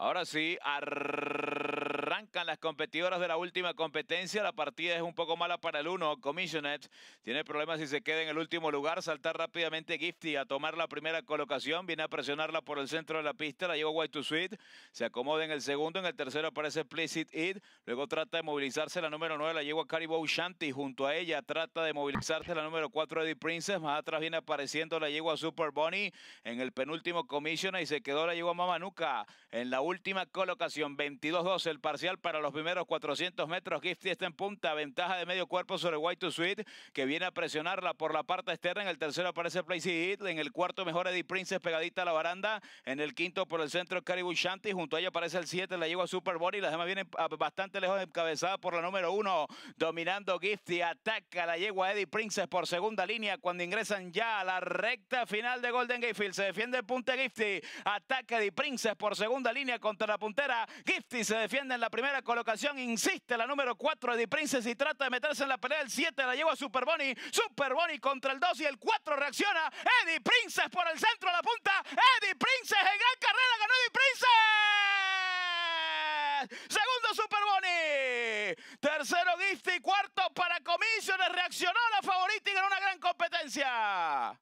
Ahora sí, las competidoras de la última competencia. La partida es un poco mala para el uno Commissionet tiene problemas si se queda en el último lugar. Saltar rápidamente Gifty a tomar la primera colocación. Viene a presionarla por el centro de la pista. La lleva White to Sweet. Se acomoda en el segundo. En el tercero aparece Explicit It. Luego trata de movilizarse la número 9. La lleva Caribou Shanti. Junto a ella trata de movilizarse la número 4 Eddie Princess. Más atrás viene apareciendo la yegua Super Bunny. En el penúltimo Commissioner y se quedó la yegua Mamanuca. En la última colocación 22-12 el parcial para los primeros 400 metros. Gifty está en punta, ventaja de medio cuerpo sobre White to Sweet, que viene a presionarla por la parte externa. En el tercero aparece Placey Heat. en el cuarto mejor Eddie Princess pegadita a la baranda, en el quinto por el centro Caribou Shanti, junto a ella aparece el 7, la yegua Superbody, Super las demás vienen ah, bastante lejos encabezada por la número 1, dominando Gifty, ataca la yegua Eddie Princess por segunda línea cuando ingresan ya a la recta final de Golden Gatefield. Se defiende el punte Gifty, ataca Eddie Princess por segunda línea contra la puntera. Gifty se defiende en la primera primera colocación. Insiste la número 4 Eddie Princess y trata de meterse en la pelea. El 7 la lleva Super Bonnie. Super Bonnie contra el 2 y el 4 reacciona. Eddie Princess por el centro a la punta. Eddie Princess en gran carrera ganó Eddie Princess. Segundo Super Bunny, Tercero y Cuarto para Comisiones. Reaccionó la favorita y ganó una gran competencia.